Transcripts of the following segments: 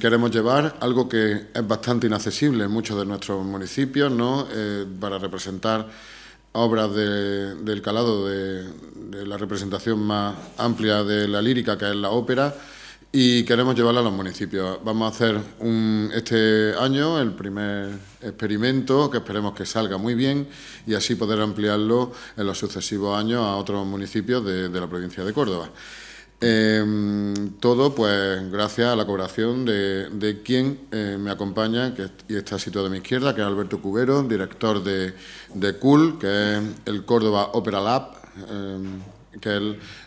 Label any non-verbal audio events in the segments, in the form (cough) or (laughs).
Queremos llevar algo que es bastante inaccesible en muchos de nuestros municipios, ¿no? Eh, para representar obras del calado de, la representación más amplia de la lírica, que es la ópera, y queremos llevarla a los municipios. Vamos a hacer este año el primer experimento, que esperemos que salga muy bien, y así poder ampliarlo en los sucesivos años a otros municipios de, de la provincia de Córdoba. Em, todo, pues, gracias a la cobración de, de quien eh, me acompaña y está situado a mi izquierda, que es Alberto Cubero, director de, de CUL, que es el Córdoba Opera Lab, em, que es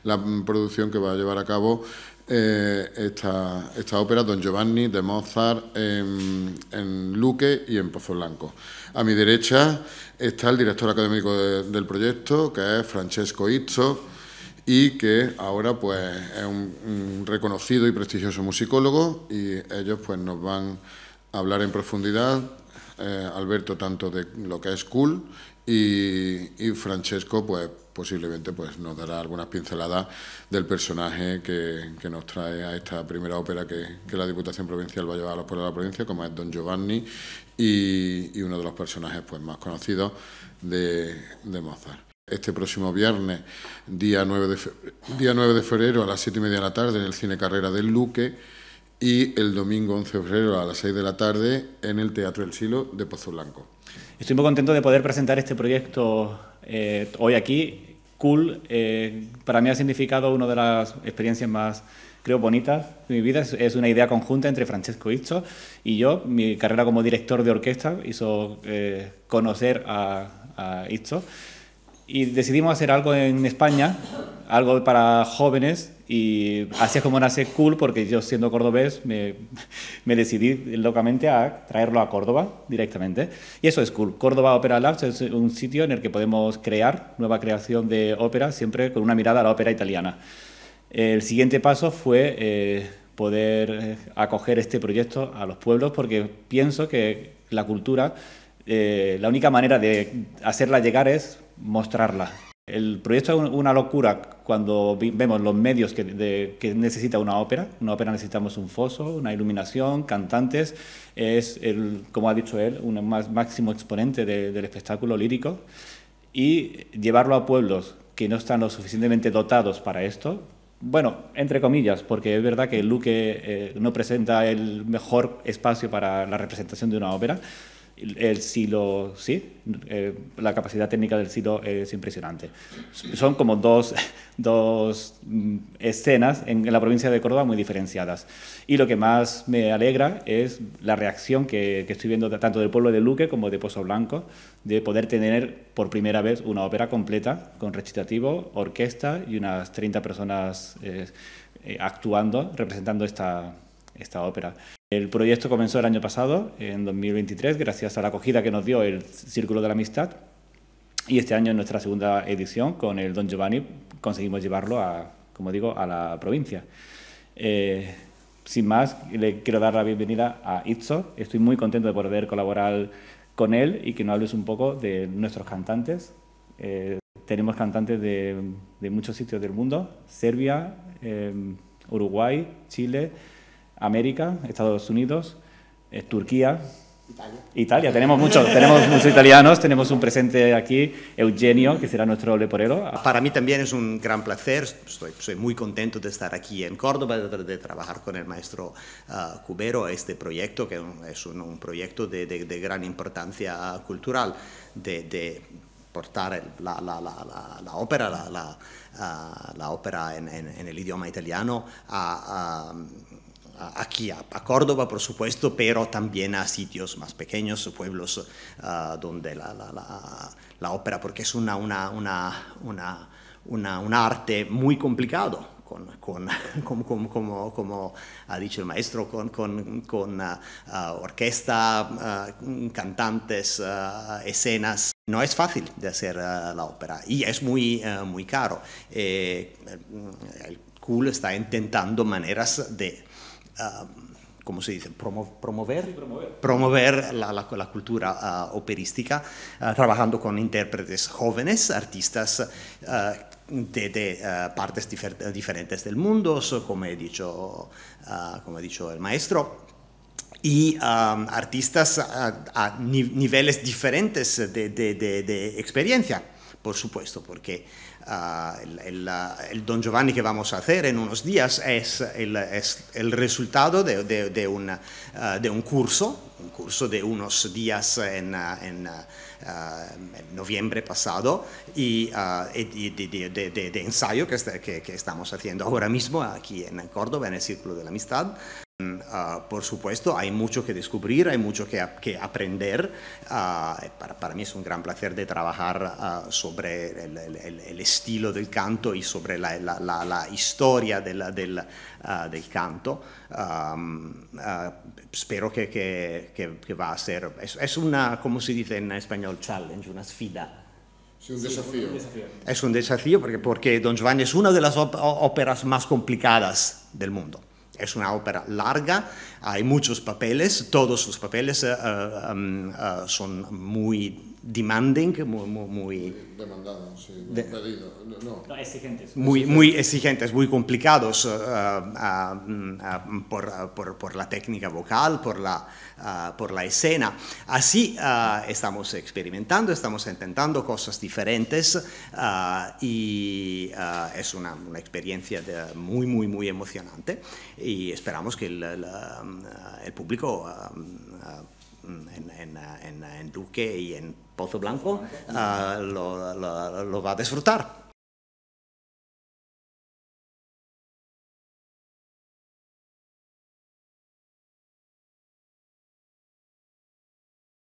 la producción que va a llevar a cabo eh, esta, ópera, Don Giovanni, de Mozart, em, en, Luque y en Pozo Blanco. A mi derecha está el director académico del proyecto, que es Francesco Izzo, y que ahora pues es un, reconocido y prestigioso musicólogo y ellos pues nos van a hablar en profundidad, eh, Alberto tanto de lo que es cool y, Francesco pues posiblemente pues nos dará algunas pinceladas del personaje que, nos trae a esta primera ópera que, la Diputación Provincial va a llevar a los pueblos de la provincia, como es Don Giovanni y, uno de los personajes pues más conocidos de Mozart este próximo viernes, día 9 de, día 9 de febrero a las 7 y media de la tarde en el Cine Carrera del Luque y el domingo 11 de febrero a las 6 de la tarde en el Teatro del Silo de Pozo Blanco. Estoy muy contento de poder presentar este proyecto eh, hoy aquí. Cool, eh, para mí ha significado una de las experiencias más creo, bonitas de mi vida. Es, una idea conjunta entre Francesco Izzo y yo. Mi carrera como director de orquesta hizo eh, conocer a, a Izzo y decidimos hacer algo en España, algo para jóvenes, y así es como nace Cool, porque yo siendo cordobés me, decidí locamente a traerlo a Córdoba directamente. Y eso es Cool. Córdoba Opera Labs es un sitio en el que podemos crear nueva creación de ópera, siempre con una mirada a la ópera italiana. El siguiente paso fue eh, poder eh, acoger este proyecto a los pueblos, porque pienso que la cultura eh, la única manera de hacerla llegar es mostrarla. El proyecto es una locura cuando vemos los medios que, necesita una ópera. Una ópera necesitamos un foso, una iluminación, cantantes. Es, el, como ha dicho él, un más, máximo exponente del espectáculo lírico. Y llevarlo a pueblos que no están lo suficientemente dotados para esto. Bueno, entre comillas, porque es verdad que Luque eh, no presenta el mejor espacio para la representación de una ópera, el silo, sí, eh, la capacidad técnica del silo es impresionante. Son como dos, (laughs) dos mm, escenas en, la provincia de Córdoba muy diferenciadas. Y lo que más me alegra es la reacción que, estoy viendo tanto del pueblo de Luque como de Pozo Blanco, de poder tener por primera vez una ópera completa con recitativo, orquesta y unas 30 personas eh, eh, actuando, representando esta, esta ópera. El proyecto comenzó el año pasado, en 2023, gracias a la acogida que nos dio el Círculo de la Amistad. Y este año, en nuestra segunda edición, con el Don Giovanni, conseguimos llevarlo a, como digo, a la provincia. Eh, sin más, le quiero dar la bienvenida a Itzo. Estoy muy contento de poder colaborar con él y que nos hables un poco de nuestros cantantes. Eh, tenemos cantantes de, muchos sitios del mundo, Serbia, eh, Uruguay, Chile América, Estados Unidos, eh, Turquía, Italia. Italia. Tenemos muchos, tenemos muchos italianos, tenemos un presente aquí, Eugenio, que será nuestro leporero. Para mí también es un gran placer, estoy, soy muy contento de estar aquí en Córdoba, de, trabajar con el maestro Cubero ah, Cubero, este proyecto que es un, proyecto de, gran importancia cultural, de, portar la, ópera, la, ah, ópera en, el idioma italiano a, a aquí a, Córdoba, por supuesto, pero también a sitios más pequeños, pueblos ah, donde la, ópera, porque es una, una, arte muy complicado, con, (laughs) como, ha dicho el maestro, con, ah, ah, orquesta, cantantes, escenas. No es fácil de hacer la ópera y es muy, muy caro. Eh, el CUL está intentando maneras de Um, ¿cómo se dice? promover, promover, la, la, cultura uh, operística, uh, trabajando con intérpretes jóvenes, artistas uh, de, partes diferentes del mundo, como, he como ha dicho el maestro y um, artistas a, niveles diferentes de, de, de experiencia por supuesto, porque ah, el, Don Giovanni que vamos a hacer en unos días es el, resultado ah, de, un, curso, un curso de unos días en, ah, noviembre pasado y, de, ensayo este, que, que, estamos haciendo ahora mismo aquí en Córdoba, en el Círculo de la Amistad. Ah, por supuesto, hay mucho que descubrir, hay mucho que, aprender. Ah, para, mí es un gran placer de trabajar ah, sobre el, estilo del canto y sobre la, historia del, canto. espero que, va a ser, es, una, como se dice en español, challenge, una sfida. Es un, desafío. es un desafío porque, porque Don Giovanni es una de las óperas más complicadas del mundo. Es una ópera larga, hay muchos papeles, todos los papeles eh, eh, em, eh, son muy demanding, muy, muy, muy demandado, no. exigentes, muy, exigentes. muy exigentes, muy complicados eh, eh, eh, por, por, por, la técnica vocal, por la, por la escena. Así estamos experimentando, estamos intentando cosas diferentes y es una, una experiencia muy, muy, muy emocionante y esperamos que el público en, Duque y en Pozo Blanco, ah, lo, lo, va a disfrutar.